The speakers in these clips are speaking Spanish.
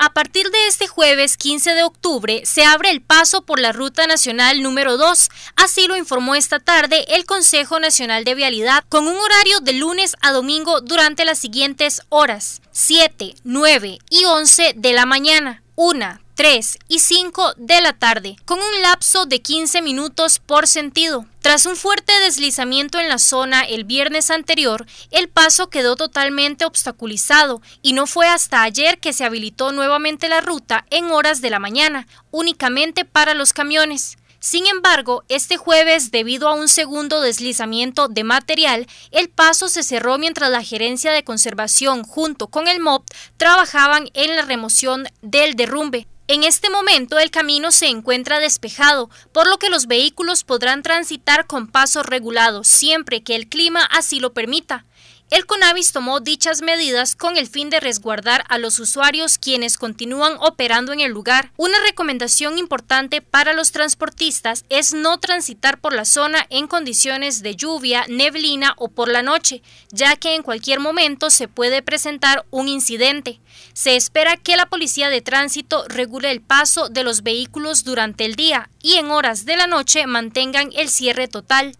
A partir de este jueves 15 de octubre se abre el paso por la Ruta Nacional número 2, así lo informó esta tarde el Consejo Nacional de Vialidad, con un horario de lunes a domingo durante las siguientes horas, 7, 9 y 11 de la mañana, 1, 3 y 5 de la tarde, con un lapso de 15 minutos por sentido. Tras un fuerte deslizamiento en la zona el viernes anterior, el paso quedó totalmente obstaculizado y no fue hasta ayer que se habilitó nuevamente la ruta en horas de la mañana, únicamente para los camiones. Sin embargo, este jueves, debido a un segundo deslizamiento de material, el paso se cerró mientras la gerencia de conservación junto con el MOP trabajaban en la remoción del derrumbe. En este momento el camino se encuentra despejado, por lo que los vehículos podrán transitar con pasos regulados siempre que el clima así lo permita. El CONAVIS tomó dichas medidas con el fin de resguardar a los usuarios quienes continúan operando en el lugar. Una recomendación importante para los transportistas es no transitar por la zona en condiciones de lluvia, neblina o por la noche, ya que en cualquier momento se puede presentar un incidente. Se espera que la policía de tránsito regule el paso de los vehículos durante el día y en horas de la noche mantengan el cierre total.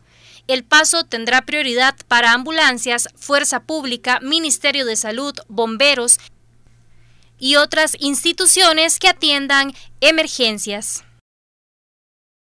El paso tendrá prioridad para ambulancias, fuerza pública, Ministerio de Salud, bomberos y otras instituciones que atiendan emergencias.